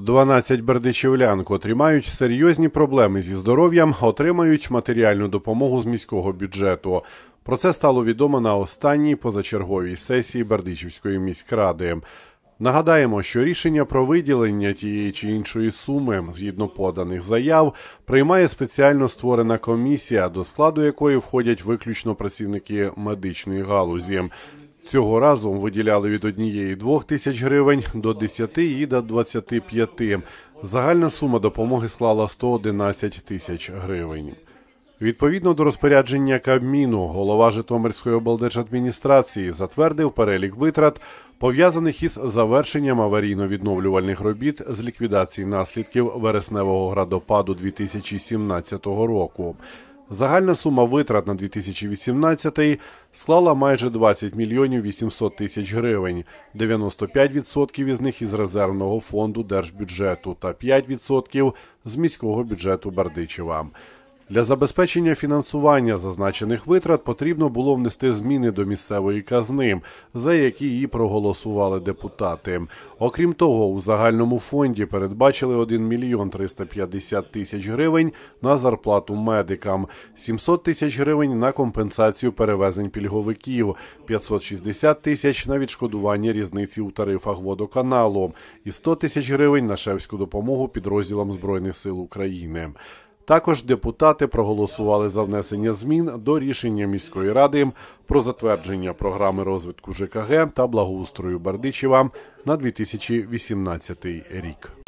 12 бердичівлян, котрі мають серйозні проблеми зі здоров'ям, отримають матеріальну допомогу з міського бюджету. Про це стало відомо на останній позачерговій сесії Бердичівської міськради. Нагадаємо, що рішення про виділення тієї чи іншої суми згідно поданих заяв приймає спеціально створена комісія, до складу якої входять виключно працівники медичної галузі. Цього разу виділяли від однієї двох тисяч гривень до 10 і до 25. Загальна сума допомоги склала 111 тисяч гривень. Відповідно до розпорядження Кабміну, голова Житомирської облдержадміністрації затвердив перелік витрат, пов'язаних із завершенням аварійно-відновлювальних робіт з ліквідації наслідків вересневого градопаду 2017 року. Загальна сума витрат на 2018 склала майже 20 мільйонів 800 тисяч гривень, 95% із них із резервного фонду держбюджету та 5% з міського бюджету Бердичева. Для забезпечення фінансування зазначених витрат потрібно було внести зміни до місцевої казни, за які її проголосували депутати. Окрім того, у загальному фонді передбачили 1 мільйон 350 тисяч гривень на зарплату медикам, 700 тисяч гривень на компенсацію перевезень пільговиків, 560 тисяч на відшкодування різниці у тарифах водоканалу і 100 тисяч гривень на шевську допомогу підрозділам збройних сил України. Також депутати проголосували за внесення змін до рішення міської ради про затвердження програми розвитку ЖКГ та благоустрою Бердичева на 2018 рік.